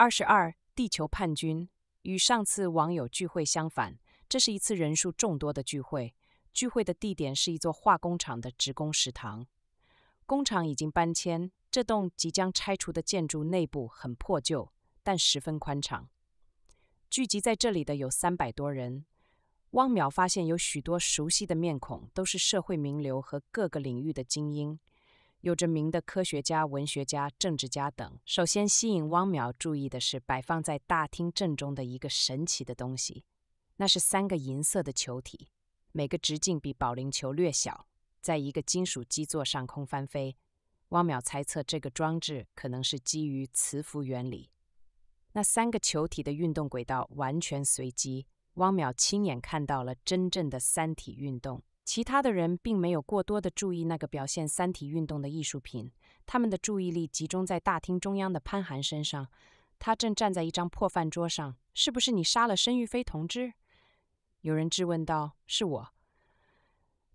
二十二，地球叛军与上次网友聚会相反，这是一次人数众多的聚会。聚会的地点是一座化工厂的职工食堂。工厂已经搬迁，这栋即将拆除的建筑内部很破旧，但十分宽敞。聚集在这里的有三百多人。汪淼发现有许多熟悉的面孔，都是社会名流和各个领域的精英。有着名的科学家、文学家、政治家等。首先吸引汪淼注意的是，摆放在大厅正中的一个神奇的东西，那是三个银色的球体，每个直径比保龄球略小，在一个金属基座上空翻飞。汪淼猜测这个装置可能是基于磁浮原理。那三个球体的运动轨道完全随机，汪淼亲眼看到了真正的三体运动。其他的人并没有过多的注意那个表现三体运动的艺术品，他们的注意力集中在大厅中央的潘寒身上。他正站在一张破饭桌上。是不是你杀了申玉菲同志？有人质问道。是我。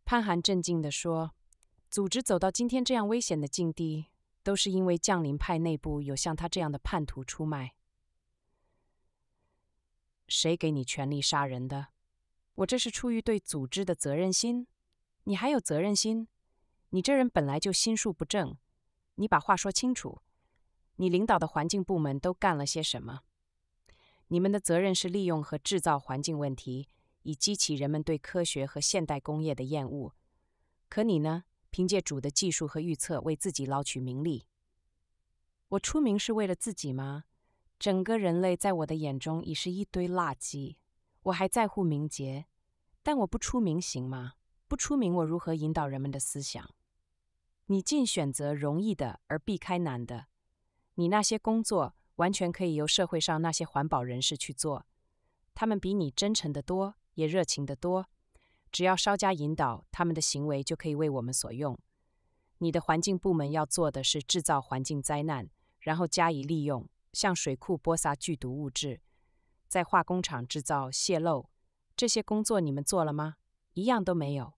潘寒镇静地说：“组织走到今天这样危险的境地，都是因为降临派内部有像他这样的叛徒出卖。谁给你权利杀人的？”我这是出于对组织的责任心。你还有责任心？你这人本来就心术不正。你把话说清楚。你领导的环境部门都干了些什么？你们的责任是利用和制造环境问题，以激起人们对科学和现代工业的厌恶。可你呢？凭借主的技术和预测，为自己捞取名利。我出名是为了自己吗？整个人类在我的眼中已是一堆垃圾。我还在乎名节，但我不出名行吗？不出名，我如何引导人们的思想？你尽选择容易的，而避开难的。你那些工作完全可以由社会上那些环保人士去做，他们比你真诚的多，也热情的多。只要稍加引导，他们的行为就可以为我们所用。你的环境部门要做的是制造环境灾难，然后加以利用，向水库播撒剧毒物质。在化工厂制造泄漏，这些工作你们做了吗？一样都没有。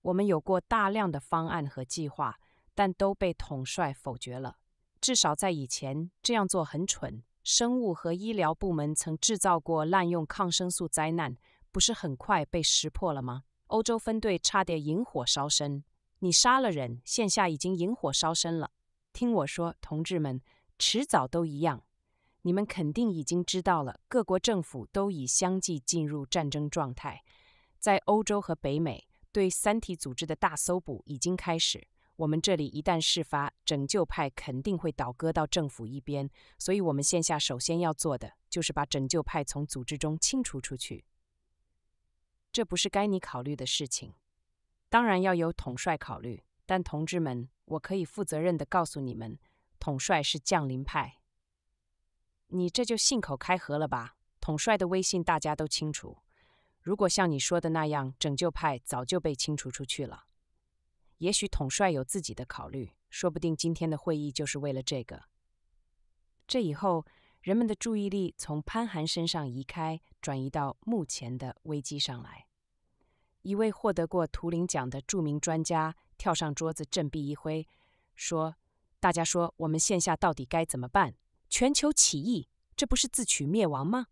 我们有过大量的方案和计划，但都被统帅否决了。至少在以前这样做很蠢。生物和医疗部门曾制造过滥用抗生素灾难，不是很快被识破了吗？欧洲分队差点引火烧身。你杀了人，现下已经引火烧身了。听我说，同志们，迟早都一样。你们肯定已经知道了，各国政府都已相继进入战争状态，在欧洲和北美，对三体组织的大搜捕已经开始。我们这里一旦事发，拯救派肯定会倒戈到政府一边，所以，我们线下首先要做的就是把拯救派从组织中清除出去。这不是该你考虑的事情，当然要由统帅考虑。但同志们，我可以负责任地告诉你们，统帅是降临派。你这就信口开河了吧？统帅的威信大家都清楚。如果像你说的那样，拯救派早就被清除出去了。也许统帅有自己的考虑，说不定今天的会议就是为了这个。这以后，人们的注意力从潘寒身上移开，转移到目前的危机上来。一位获得过图灵奖的著名专家跳上桌子，振臂一挥，说：“大家说，我们线下到底该怎么办？”全球起义，这不是自取灭亡吗？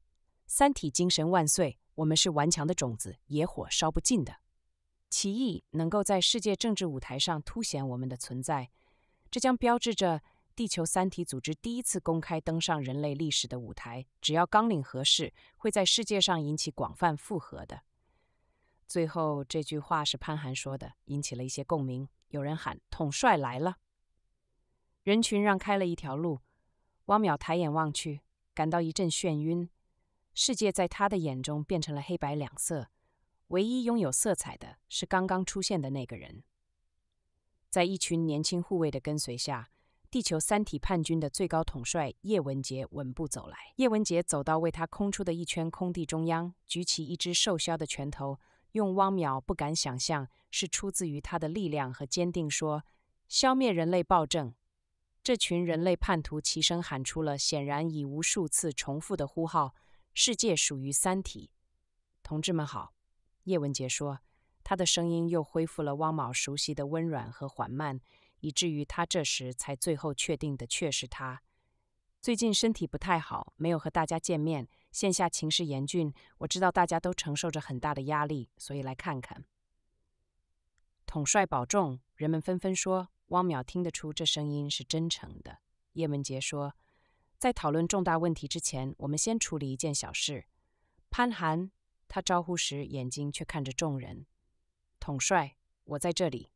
三体精神万岁！我们是顽强的种子，野火烧不尽的。起义能够在世界政治舞台上凸显我们的存在，这将标志着地球三体组织第一次公开登上人类历史的舞台。只要纲领合适，会在世界上引起广泛复合的。最后这句话是潘寒说的，引起了一些共鸣。有人喊：“统帅来了！”人群让开了一条路。汪淼抬眼望去，感到一阵眩晕，世界在他的眼中变成了黑白两色，唯一拥有色彩的是刚刚出现的那个人。在一群年轻护卫的跟随下，地球三体叛军的最高统帅叶文杰稳步走来。叶文杰走到为他空出的一圈空地中央，举起一只瘦削的拳头，用汪淼不敢想象是出自于他的力量和坚定说：“消灭人类暴政。”这群人类叛徒齐声喊出了显然已无数次重复的呼号：“世界属于三体。”同志们好，叶文杰说，他的声音又恢复了汪某熟悉的温软和缓慢，以至于他这时才最后确定的却是他。最近身体不太好，没有和大家见面，线下情势严峻，我知道大家都承受着很大的压力，所以来看看。统帅保重，人们纷纷说。汪淼听得出这声音是真诚的。叶文洁说：“在讨论重大问题之前，我们先处理一件小事。”潘寒，他招呼时眼睛却看着众人。统帅，我在这里。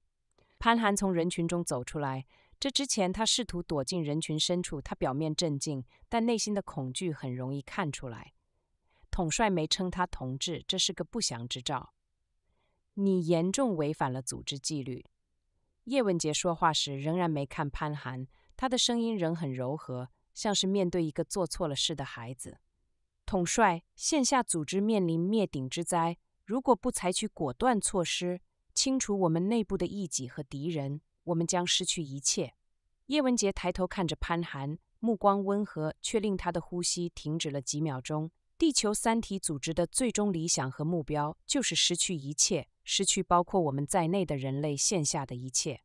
潘寒从人群中走出来。这之前，他试图躲进人群深处。他表面镇静，但内心的恐惧很容易看出来。统帅没称他同志，这是个不祥之兆。你严重违反了组织纪律。叶文杰说话时仍然没看潘寒，他的声音仍很柔和，像是面对一个做错了事的孩子。统帅，线下组织面临灭顶之灾，如果不采取果断措施，清除我们内部的异己和敌人，我们将失去一切。叶文杰抬头看着潘寒，目光温和，却令他的呼吸停止了几秒钟。地球三体组织的最终理想和目标，就是失去一切。失去包括我们在内的人类线下的一切，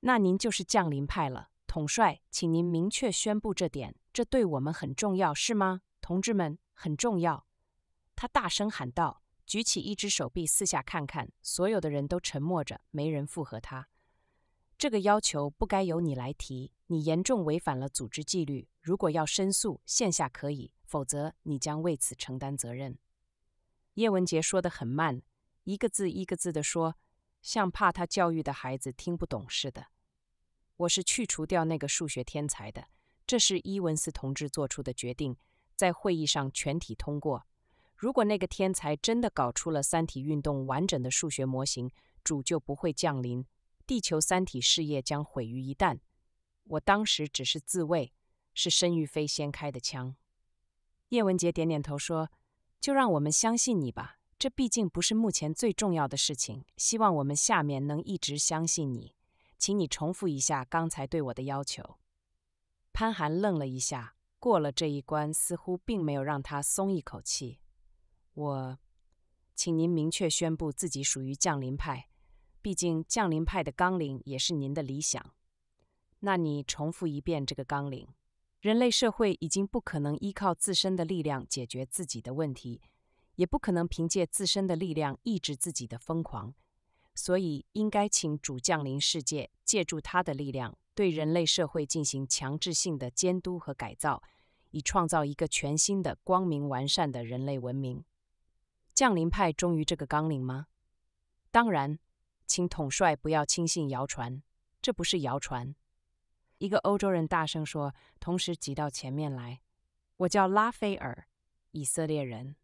那您就是降临派了，统帅，请您明确宣布这点，这对我们很重要，是吗，同志们？很重要。他大声喊道，举起一只手臂，四下看看，所有的人都沉默着，没人附和他。这个要求不该由你来提，你严重违反了组织纪律。如果要申诉，线下可以，否则你将为此承担责任。叶文杰说的很慢。一个字一个字地说，像怕他教育的孩子听不懂似的。我是去除掉那个数学天才的，这是伊文斯同志做出的决定，在会议上全体通过。如果那个天才真的搞出了三体运动完整的数学模型，主就不会降临，地球三体事业将毁于一旦。我当时只是自卫，是申玉飞先开的枪。叶文杰点点头说：“就让我们相信你吧。”这毕竟不是目前最重要的事情，希望我们下面能一直相信你。请你重复一下刚才对我的要求。潘寒愣了一下，过了这一关似乎并没有让他松一口气。我，请您明确宣布自己属于降临派，毕竟降临派的纲领也是您的理想。那你重复一遍这个纲领：人类社会已经不可能依靠自身的力量解决自己的问题。也不可能凭借自身的力量抑制自己的疯狂，所以应该请主降临世界，借助他的力量对人类社会进行强制性的监督和改造，以创造一个全新的光明完善的人类文明。降临派忠于这个纲领吗？当然，请统帅不要轻信谣传，这不是谣传。一个欧洲人大声说，同时挤到前面来。我叫拉斐尔，以色列人。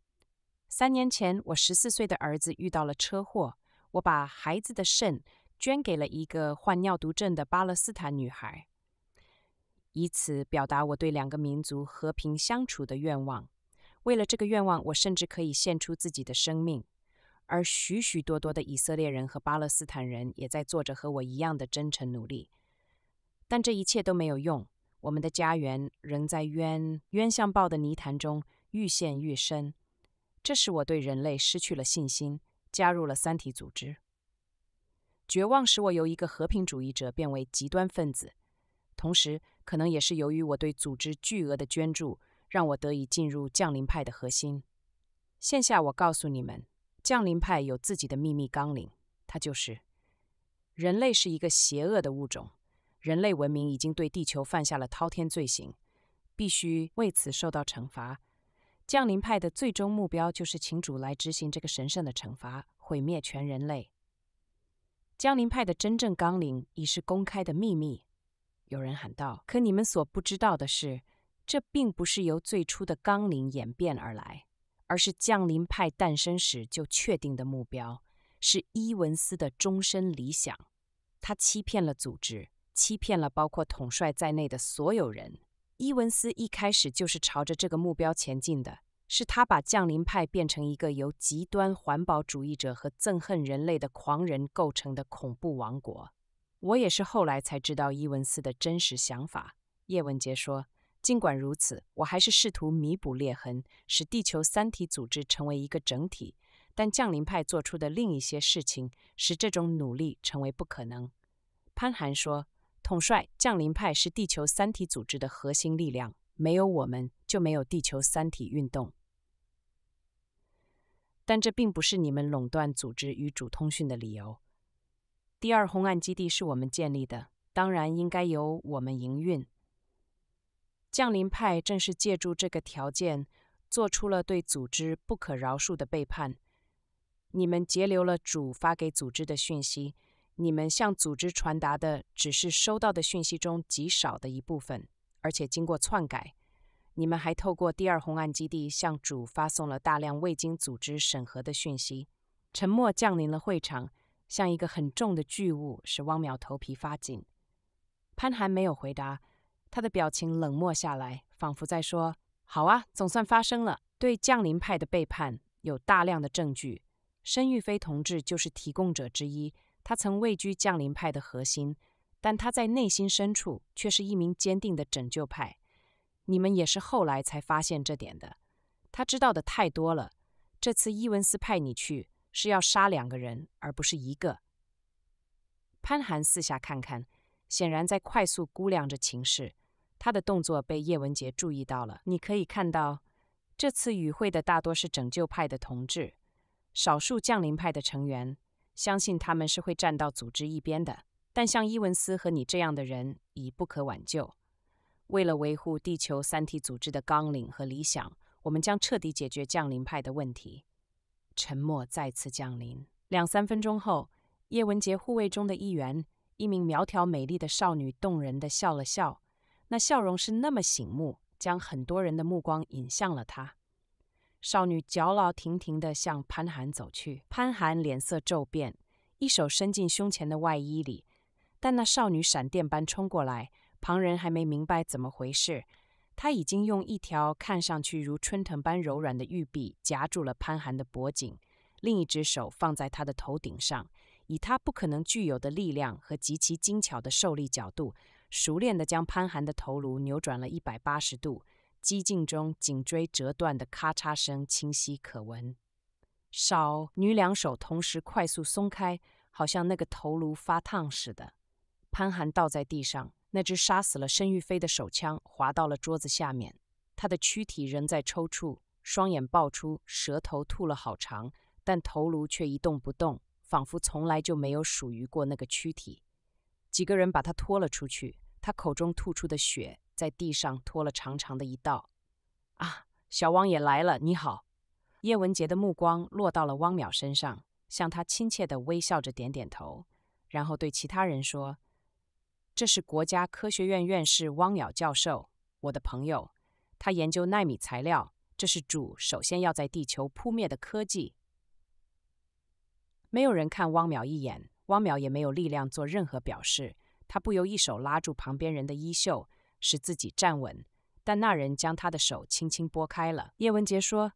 三年前，我十四岁的儿子遇到了车祸，我把孩子的肾捐给了一个患尿毒症的巴勒斯坦女孩，以此表达我对两个民族和平相处的愿望。为了这个愿望，我甚至可以献出自己的生命。而许许多多的以色列人和巴勒斯坦人也在做着和我一样的真诚努力，但这一切都没有用，我们的家园仍在冤冤相报的泥潭中愈陷愈深。这使我对人类失去了信心，加入了三体组织。绝望使我由一个和平主义者变为极端分子，同时可能也是由于我对组织巨额的捐助，让我得以进入降临派的核心。现下我告诉你们，降临派有自己的秘密纲领，它就是：人类是一个邪恶的物种，人类文明已经对地球犯下了滔天罪行，必须为此受到惩罚。降临派的最终目标就是请主来执行这个神圣的惩罚，毁灭全人类。降临派的真正纲领已是公开的秘密，有人喊道。可你们所不知道的是，这并不是由最初的纲领演变而来，而是降临派诞生时就确定的目标，是伊文斯的终身理想。他欺骗了组织，欺骗了包括统帅在内的所有人。伊文斯一开始就是朝着这个目标前进的，是他把降临派变成一个由极端环保主义者和憎恨人类的狂人构成的恐怖王国。我也是后来才知道伊文斯的真实想法。叶文洁说：“尽管如此，我还是试图弥补裂痕，使地球三体组织成为一个整体。但降临派做出的另一些事情，使这种努力成为不可能。”潘寒说。统帅降临派是地球三体组织的核心力量，没有我们就没有地球三体运动。但这并不是你们垄断组织与主通讯的理由。第二红岸基地是我们建立的，当然应该由我们营运。降临派正是借助这个条件，做出了对组织不可饶恕的背叛。你们截留了主发给组织的讯息。你们向组织传达的只是收到的讯息中极少的一部分，而且经过篡改。你们还透过第二红岸基地向主发送了大量未经组织审核的讯息。沉默降临了会场，像一个很重的巨物，使汪淼头皮发紧。潘寒没有回答，他的表情冷漠下来，仿佛在说：“好啊，总算发生了。”对降临派的背叛有大量的证据，申玉飞同志就是提供者之一。他曾位居降临派的核心，但他在内心深处却是一名坚定的拯救派。你们也是后来才发现这点的。他知道的太多了。这次伊文斯派你去是要杀两个人，而不是一个。潘寒四下看看，显然在快速估量着情势。他的动作被叶文杰注意到了。你可以看到，这次与会的大多是拯救派的同志，少数降临派的成员。相信他们是会站到组织一边的，但像伊文斯和你这样的人已不可挽救。为了维护地球三体组织的纲领和理想，我们将彻底解决降临派的问题。沉默再次降临。两三分钟后，叶文洁护卫中的一员，一名苗条美丽的少女，动人的笑了笑，那笑容是那么醒目，将很多人的目光引向了她。少女脚老停停地向潘寒走去，潘寒脸色骤变，一手伸进胸前的外衣里，但那少女闪电般冲过来，旁人还没明白怎么回事，她已经用一条看上去如春藤般柔软的玉臂夹住了潘寒的脖颈，另一只手放在他的头顶上，以她不可能具有的力量和极其精巧的受力角度，熟练地将潘寒的头颅扭转了一百八十度。激进中，颈椎折断的咔嚓声清晰可闻。少女两手同时快速松开，好像那个头颅发烫似的。潘寒倒在地上，那只杀死了申玉飞的手枪滑到了桌子下面。他的躯体仍在抽搐，双眼爆出，舌头吐了好长，但头颅却一动不动，仿佛从来就没有属于过那个躯体。几个人把他拖了出去，他口中吐出的血。在地上拖了长长的一道。啊，小汪也来了，你好。叶文杰的目光落到了汪淼身上，向他亲切的微笑着点点头，然后对其他人说：“这是国家科学院院士汪淼教授，我的朋友。他研究纳米材料，这是主首先要在地球扑灭的科技。”没有人看汪淼一眼，汪淼也没有力量做任何表示，他不由一手拉住旁边人的衣袖。使自己站稳，但那人将他的手轻轻拨开了。叶文洁说：“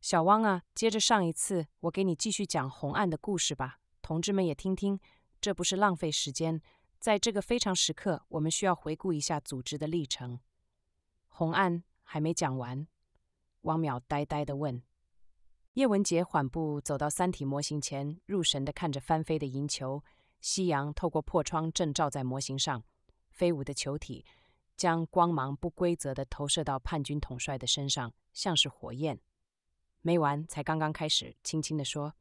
小汪啊，接着上一次，我给你继续讲红岸的故事吧，同志们也听听，这不是浪费时间。在这个非常时刻，我们需要回顾一下组织的历程。”红岸还没讲完，汪淼呆呆地问：“叶文洁，缓步走到三体模型前，入神地看着翻飞的银球。夕阳透过破窗正照在模型上，飞舞的球体。”将光芒不规则地投射到叛军统帅的身上，像是火焰。没完，才刚刚开始，轻轻地说。